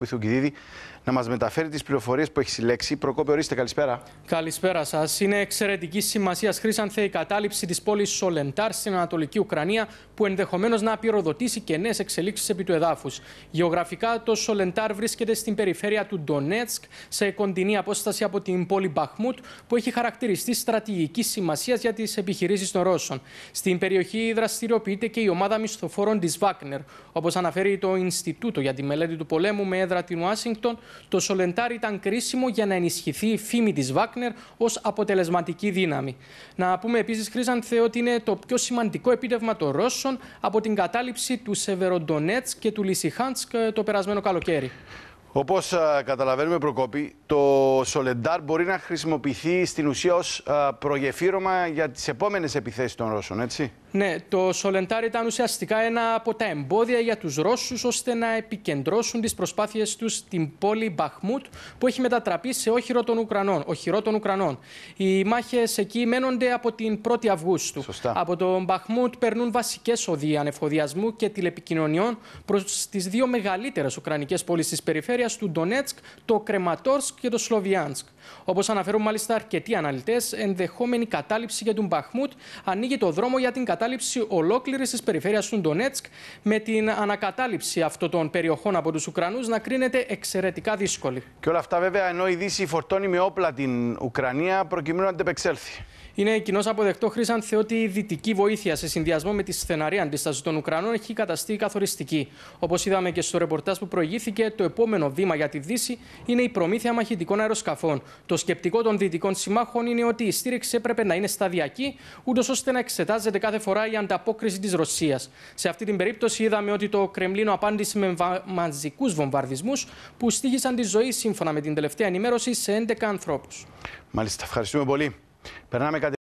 Βυθουγκηδίδη να μας μεταφέρει τις πληροφορίες που έχει συλλέξει. Προκόπη, ορίστε, καλησπέρα. Καλησπέρα σας. Είναι εξαιρετική σημασία, Χρήσανθε, η κατάληψη της πόλης Σολεντάρ στην Ανατολική Ουκρανία, που ενδεχομένως να πυροδοτήσει και νέες εξελίξεις επί του εδάφους. Γεωγραφικά, το Σολεντάρ βρίσκεται στην περιφέρεια του Ντονέτσκ, σε κοντινή απόσταση από την πόλη Μπαχμούτ, που έχει χαρακτηριστεί στρατηγική σημασία για τις επιχειρήσεις των Ρώσων. Στην περιοχή δραστηριοποιείται και η ομάδα μισθοφόρων της Βάκνερ, όπως αναφέρει το Ινστιτούτο για τη Μελέτη του Πολέμου με έδρα την Ουάσιγκτον, το Σολεντάρ ήταν κρίσιμο για να ενισχυθεί η φήμη της Βάκνερ ως αποτελεσματική δύναμη. Να πούμε επίσης, Χρήσανθε, ότι είναι το πιο σημαντικό επίτευγμα των Ρώσων από την κατάληψη του Σεβεροντονέτ και του Λισιχάντσκ ε, το περασμένο καλοκαίρι. Όπως καταλαβαίνουμε, Προκόπη, το Σολεντάρ μπορεί να χρησιμοποιηθεί στην ουσία ως προγεφύρωμα για τις επόμενες επιθέσεις των Ρώσων, έτσι. Ναι, το Σολεντάρ ήταν ουσιαστικά ένα από τα εμπόδια για τους Ρώσους ώστε να επικεντρώσουν τις προσπάθειες τους στην πόλη Μπαχμούτ που έχει μετατραπεί σε όχυρο των Ουκρανών. Οχυρό των Ουκρανών. Οι μάχες εκεί μένονται από την 1η Αυγούστου. Από τον Μπαχμούτ περνούν βασικές οδοί ανεφοδιασμού και τηλεπικοινωνιών προς τις δύο μεγαλύτερες Ουκρανικές πόλεις της περιφέρειας περιφέρειας του Ντονέτσκ, το Κρεματόρσκ και το Σλοβιάνσκ. Όπως αναφέρουν μάλιστα αρκετοί αναλυτές, ενδεχόμενη κατάληψη για τον Μπαχμούτ ανοίγει το δρόμο για την κατάληψη ολόκληρης της περιφέρειας του Ντονέτσκ, με την ανακατάληψη αυτών των περιοχών από τους Ουκρανούς να κρίνεται εξαιρετικά δύσκολη. Και όλα αυτά, βέβαια, ενώ η Δύση φορτώνει με όπλα την Ουκρανία προκειμένου να αντεπεξέλθει. Είναι κοινώς αποδεκτό, Χρήσανθε, ότι η δυτική βοήθεια σε συνδυασμό με τη στεναρή αντίσταση των Ουκρανών έχει καταστεί καθοριστική. Όπως είδαμε και στο ρεπορτάζ που προηγήθηκε, το επόμενο επόμενο βήμα για τη Δύση είναι η προμήθεια μαχητικών αεροσκαφών. Το σκεπτικό των δυτικών συμμάχων είναι ότι η στήριξη έπρεπε να είναι σταδιακή, ούτως ώστε να εξετάζεται κάθε φορά η ανταπόκριση της Ρωσίας. Σε αυτή την περίπτωση, είδαμε ότι το Κρεμλίνο απάντησε με μαζικούς βομβαρδισμούς που στήχησαν τη ζωή, σύμφωνα με την τελευταία ενημέρωση, σε 11 ανθρώπους. Μάλιστα, ευχαριστούμε πολύ. Περνάμε